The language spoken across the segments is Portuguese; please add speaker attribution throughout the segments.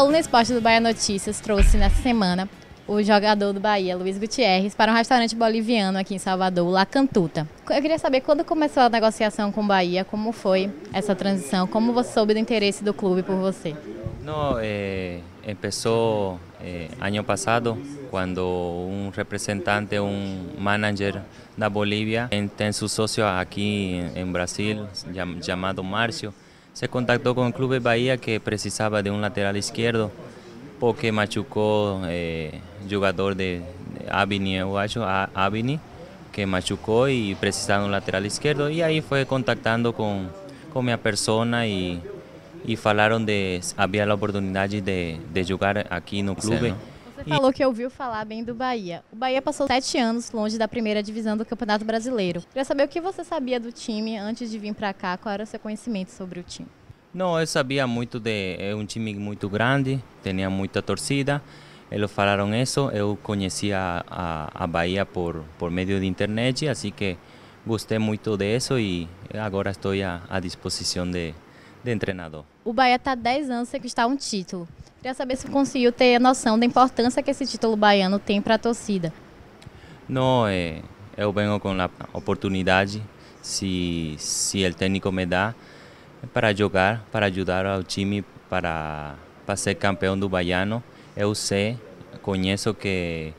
Speaker 1: coluna Esporte do Bahia Notícias trouxe nessa semana o jogador do Bahia, Luiz Gutierrez, para um restaurante boliviano aqui em Salvador, La Cantuta. Eu queria saber quando começou a negociação com o Bahia, como foi essa transição, como você soube do interesse do clube por você?
Speaker 2: Não, começou eh, eh, ano passado, quando um representante, um manager da Bolívia, tem, tem seu sócio aqui em Brasil, chamado Márcio, se contactó con el Club Bahía que precisaba de un lateral izquierdo porque machucó eh, jugador de, Abini, que machucó y precisaba un lateral izquierdo y ahí fue contactando con, con mi persona y, y falaron de había la oportunidad de, jugar aquí en el club.
Speaker 1: falou que ouviu falar bem do Bahia. O Bahia passou sete anos longe da primeira divisão do Campeonato Brasileiro. Queria saber o que você sabia do time antes de vir para cá, qual era o seu conhecimento sobre o time?
Speaker 2: Não, eu sabia muito de. É um time muito grande, tinha muita torcida. Eles falaram isso. Eu conhecia a, a, a Bahia por, por meio de internet, assim que gostei muito disso e agora estou à, à disposição de, de treinador
Speaker 1: o Bahia está há 10 anos sem conquistar um título. Queria saber se conseguiu ter a noção da importância que esse título baiano tem para a torcida.
Speaker 2: Não, é, eh, eu venho com a oportunidade, se, se o técnico me dá, para jogar, para ajudar o time para, para ser campeão do baiano. Eu sei, conheço que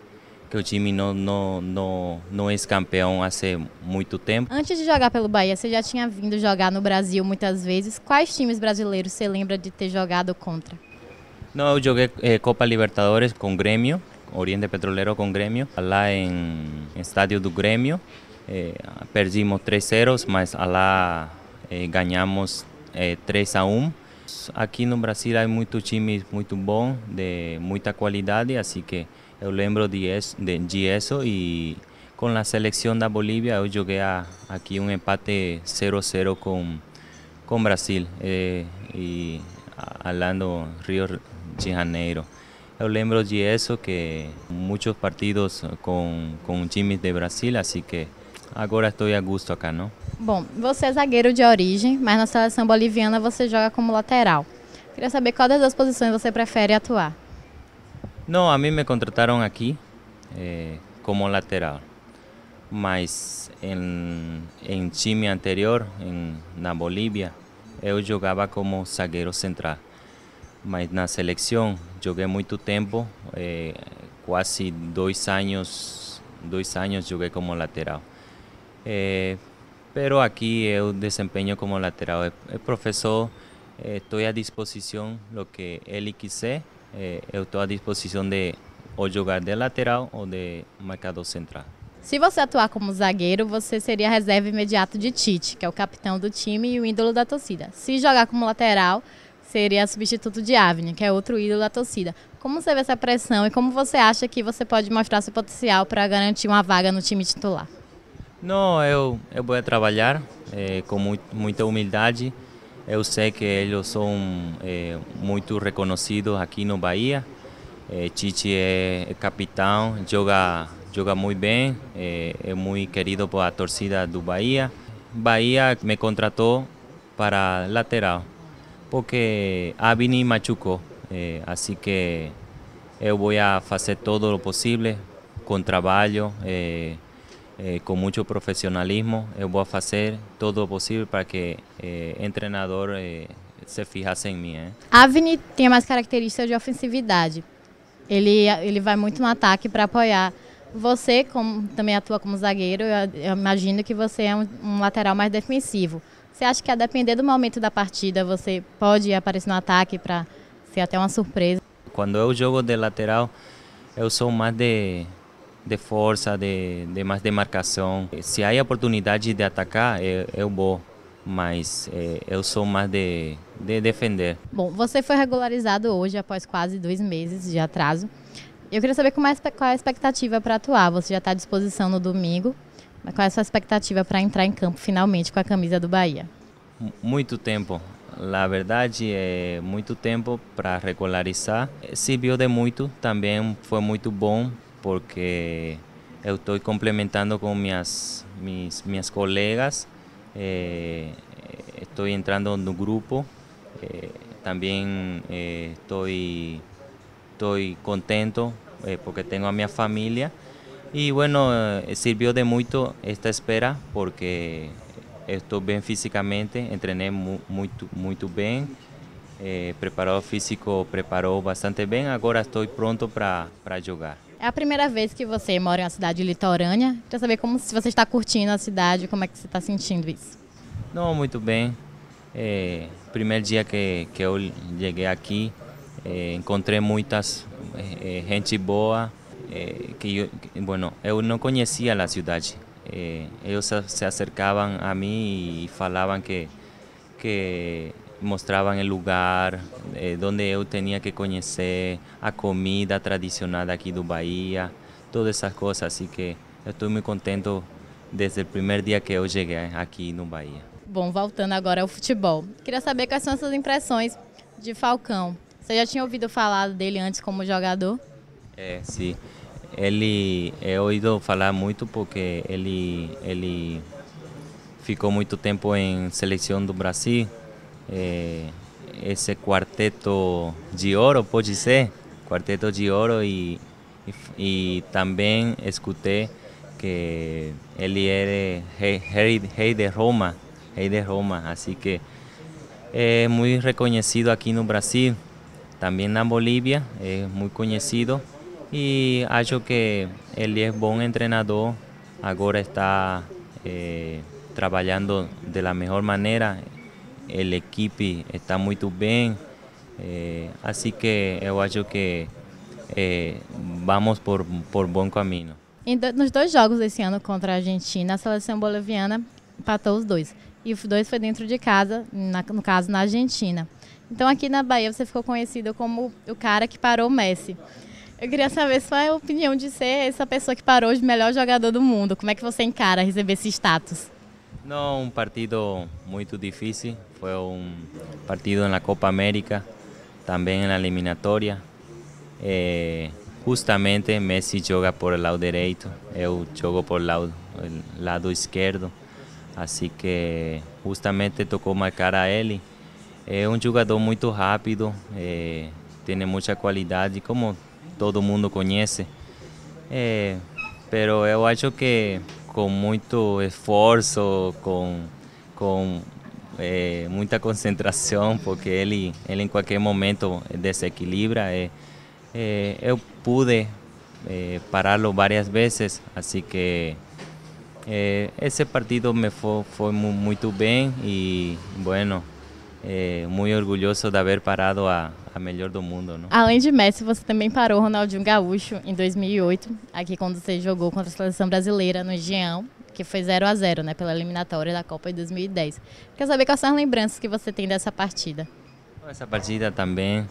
Speaker 2: que o time não, não, não, não é campeão há muito tempo.
Speaker 1: Antes de jogar pelo Bahia, você já tinha vindo jogar no Brasil muitas vezes. Quais times brasileiros você lembra de ter jogado contra?
Speaker 2: Não, eu joguei eh, Copa Libertadores com Grêmio, Oriente Petroleiro com Grêmio, lá em, estádio do Grêmio. Eh, perdimos 3-0, mas lá eh, ganhamos eh, 3-1. Aqui no Brasil há muitos times muito bons, de muita qualidade, assim que eu lembro disso, de, disso e com a seleção da Bolívia eu joguei a, aqui um empate 0-0 com com Brasil e, e falando Rio de Janeiro. Eu lembro disso que muitos partidos com com times de Brasil, assim que agora estou a gosto acá, não?
Speaker 1: Bom, você é zagueiro de origem, mas na seleção boliviana você joga como lateral. Queria saber qual das duas posições você prefere atuar.
Speaker 2: No, a mí me contrataron aquí eh, como lateral. Mas en en anterior, en Bolivia, yo yo como zaguero central. Mas na selección selección mucho tiempo, eh, casi dos años dois como lateral. Eh, pero aquí yo desempeño como lateral. El eh, profesor estoy a disposición lo lo que él quiser. Eh, eu estou à disposição de ou jogar de lateral ou de marcador central.
Speaker 1: Se você atuar como zagueiro, você seria reserva imediato de Tite, que é o capitão do time e o ídolo da torcida. Se jogar como lateral, seria substituto de Avni, que é outro ídolo da torcida. Como você vê essa pressão e como você acha que você pode mostrar seu potencial para garantir uma vaga no time titular?
Speaker 2: Não, eu, eu vou trabalhar é, com muito, muita humildade. Eu sé que ellos son muy reconocidos aquí aqui Bahía. Chichi es capitán, juega muy bien, es muy muito bem, é, querido pela torcida de Bahía. Bahía me contrató para lateral, porque Abini machucou. así Así que voy a fazer todo lo posible con trabajo. eh, com muito profissionalismo. Eu eh, vou fazer todo o possível para que eh, treinador eh, se fijasse em mim. Né? Eh.
Speaker 1: Avni tem mais características de ofensividade. Ele, ele vai muito no ataque para apoiar. Você como, também atua como zagueiro, eu, eu imagino que você é um, um lateral mais defensivo. Você acha que a depender do momento da partida, você pode aparecer no ataque para ser até uma surpresa?
Speaker 2: Quando eu jogo de lateral, eu sou mais de de força, de, de mais demarcação. Eh, se há oportunidade de atacar, eu, eu vou mas é, eu sou mais de, de, defender.
Speaker 1: Bom, você foi regularizado hoje após quase dois meses de atraso. Eu queria saber como é, qual é a expectativa para atuar. Você já está à disposição no domingo, mas qual é a sua expectativa para entrar em campo finalmente com a camisa do Bahia?
Speaker 2: Muito tempo. Na verdade, é muito tempo para regularizar. Eh, serviu de muito, também foi muito bom porque estoy complementando con mis, mis, colegas, eh, estoy entrando en un grupo, eh, también eh, estoy, estoy contento porque tengo a mi familia y bueno, sirvió de mucho esta espera porque estoy bien físicamente, entrené muy, muy, muy bien. preparado físico preparó bastante bien, ahora estoy pronto para jugar.
Speaker 1: É a primeira vez que você mora em uma cidade litorânea. Quer saber como se você está curtindo a cidade, como é que você está sentindo isso?
Speaker 2: Não, muito bem. É, primeiro dia que, que eu cheguei aqui, é, encontrei muitas é, gente boa é, que eu, bueno, eu não conhecia a cidade. É, eles se acercavam a mim e falavam que que mostravam o lugar eh, eu tinha que conhecer a comida tradicional aqui de Bahia, todas essas coisas, assim que eu estou muito contente desde o primeiro dia que eu cheguei aqui no Bahia.
Speaker 1: Bom, voltando agora ao futebol. Queria saber quais são as suas impressões de Falcão. Você já tinha ouvido falar dele antes como jogador?
Speaker 2: É, eh, sim. Ele, eu ouvido falar muito porque ele, ele ficou muito tempo em seleção do Brasil Eh, ese cuarteto Gioro, oro, pues, decir, cuarteto de y, y, también escuché que él eh, era rey, de Roma, Hey de Roma, así que es eh, muy reconocido aquí en Brasil, también en Bolivia es muy conocido y creo que él es buen entrenador, ahora está trabajando de la mejor manera a equipe está muito bem. É, eh, assim que eu acho que é, vamos por, por bom caminho.
Speaker 1: nos dois jogos desse ano contra a Argentina, a seleção boliviana empatou os dois. E os dois foi dentro de casa, na, no caso na Argentina. Então aqui na Bahia você ficou conhecido como o cara que parou o Messi. Eu queria saber sua opinião de ser essa pessoa que parou o melhor jogador do mundo. Como é que você encara receber esse status?
Speaker 2: No, un partido muy difícil. Fue un partido en la Copa América, también en la eliminatoria. Eh, justamente Messi juega por el lado derecho, yo juego por el lado, izquierdo. Así que justamente tocó marcar a él. Es un jugador muy rápido, eh, tiene mucha calidad, como todo mundo conoce. Eh, pero yo acho que con mucho esfuerzo, con eh, mucha concentración, porque él en cualquier momento desequilibra. Yo eh, eh, pude pararlo varias veces, así que ese partido me fue muy bien y bueno, muy orgulloso de haber parado a, A melhor do mundo,
Speaker 1: Além de Messi, você também parou Ronaldinho Gaúcho em 2008, aqui quando você jogou contra a seleção brasileira no Engenhão, que foi 0 a 0 né, pela eliminatória da Copa de 2010. Quer saber quais são as lembranças que você tem dessa partida?
Speaker 2: Essa partida também,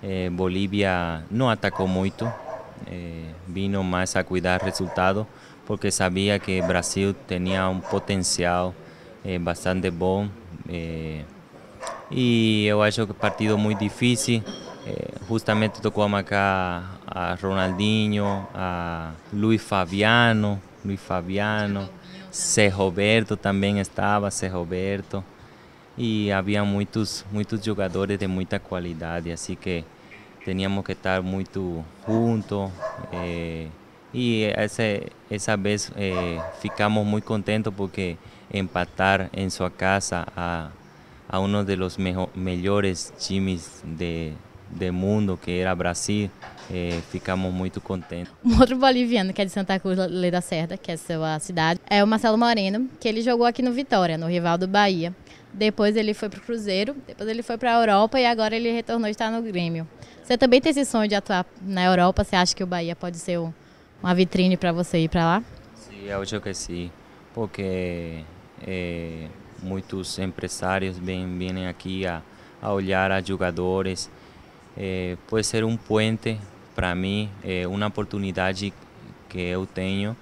Speaker 2: eh, Bolívia não atacou muito, eh, vindo mais a cuidar do resultado, porque sabia que o Brasil tinha um potencial eh, bastante bom. Eh, ...y yo acho que partido muy difícil. Eh, justamente tocamos acá a Ronaldinho, a Luis Fabiano, Luis Fabiano, C. Roberto também estava, C. Roberto. E havia muitos, jogadores de mucha qualidade, así que teníamos que estar muy juntos. Eh, y e essa, vez eh, ficamos muy contentos porque empatar en su casa a a uno de los melhores times de, do mundo, que era Brasil, eh, ficamos muito contentes.
Speaker 1: Um outro boliviano que é de Santa Cruz da Cerda, que é sua cidade, é o Marcelo Moreno, que ele jogou aqui no Vitória, no rival do Bahia. Depois ele foi para o Cruzeiro, depois ele foi para a Europa e agora ele retornou e está no Grêmio. Você também tem esse sonho de atuar na Europa? Você acha que o Bahia pode ser uma vitrine para você ir para lá?
Speaker 2: Sim, eu acho que sim, porque eh, muitos empresários vêm, vêm aqui a, a olhar a jogadores. É, pode ser um puente para mim, é uma oportunidade que eu tenho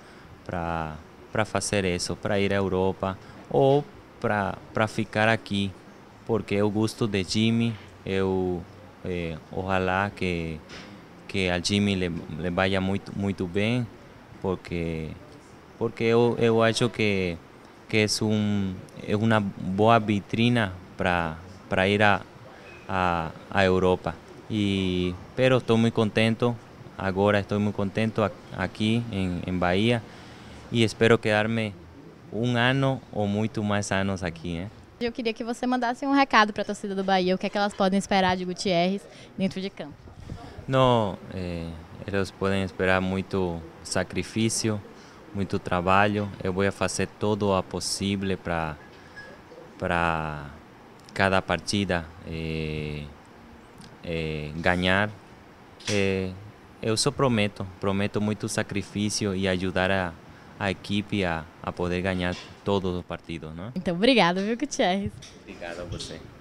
Speaker 2: para fazer isso, para ir à Europa ou para ficar aqui, porque eu gosto de Jimmy, eu é, ojalá que, que a Jimmy le, le vaya muito, muito bem, porque, porque eu, eu acho que que es, un, es una buena vitrina para, ir a, a, a, Europa. Y, pero estoy muy contento, ahora estoy muy contento aquí en, en Bahía y espero quedarme um ano ou muito mais anos aqui, né?
Speaker 1: Eu ¿eh? queria que você mandasse um recado para a torcida do Bahia, o que é que elas podem esperar de Gutierrez dentro de campo?
Speaker 2: Não, eh, elas podem esperar muito sacrifício, muito trabalho. Eu vou fazer todo o possível para para cada partida é, é, ganhar. É, eu só prometo, prometo muito sacrifício e ajudar a, a equipe a, a poder ganhar todos os partidos. Né?
Speaker 1: Então, obrigado, viu, Gutierrez?
Speaker 2: Obrigado a você.